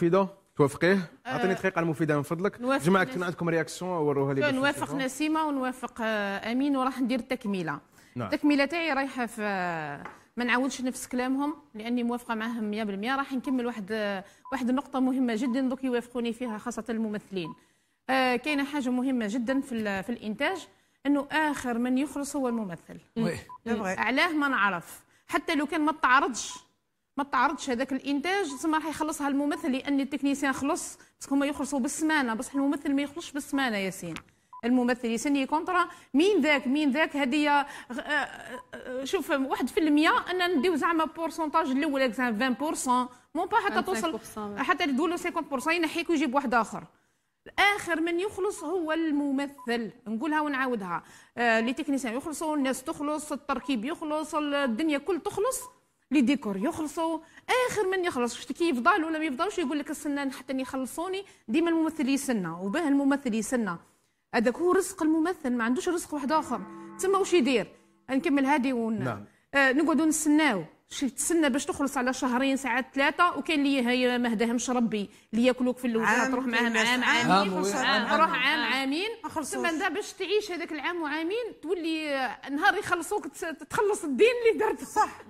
مفيده توافقيه آه، اعطيني دقيقه المفيده من فضلك جماعه كان عندكم رياكسيون وروها لي نوافق نسيمه ونوافق آه، امين وراح ندير التكميله نعم. التكميله تاعي رايحه في آه، ما نعاودش نفس كلامهم لاني موافقه معاهم 100% راح نكمل واحد واحد النقطه مهمه جدا دوك يوافقوني فيها خاصه الممثلين آه كاينه حاجه مهمه جدا في في الانتاج انه اخر من يخلص هو الممثل علاه ما نعرف حتى لو كان ما تعرضش ما تعرضش هذاك الانتاج تسمى راح يخلصها الممثل لان التكنيسيان خلص باسكو هما يخلصوا بالسمانه بصح الممثل ما يخلصش بالسمانه ياسين الممثل يسني كونترا مين ذاك مين ذاك هذه آه، آه، شوف واحد في المية انا نديو زعما بورسونتاج الاول زعما 20% مون با حتى توصل حتى تقولوا 50% ينحيك ويجيب واحد اخر اخر من يخلص هو الممثل نقولها ونعاودها آه لي تكنيسيان يخلصوا الناس تخلص التركيب يخلص الدنيا كل تخلص لي ديكور يخلصوا اخر من يخلص كي يفضل ولا ما يفضلوش يقول لك السنان حتى يخلصوني ديما الممثل يسنى وباه الممثل يسنى هذاك هو رزق الممثل ما عندوش رزق واحد اخر تما واش يدير نكمل هذه ون... نعم. آه نقعدوا نستناو شي تسنى باش تخلص على شهرين ساعات ثلاثه وكاين اللي ما هداهمش ربي اللي ياكلوك في الاول تروح معاهم عام عامين تروح عام عامين ثم انت باش تعيش هذاك العام وعامين تولي نهار يخلصوك تخلص الدين اللي درته صح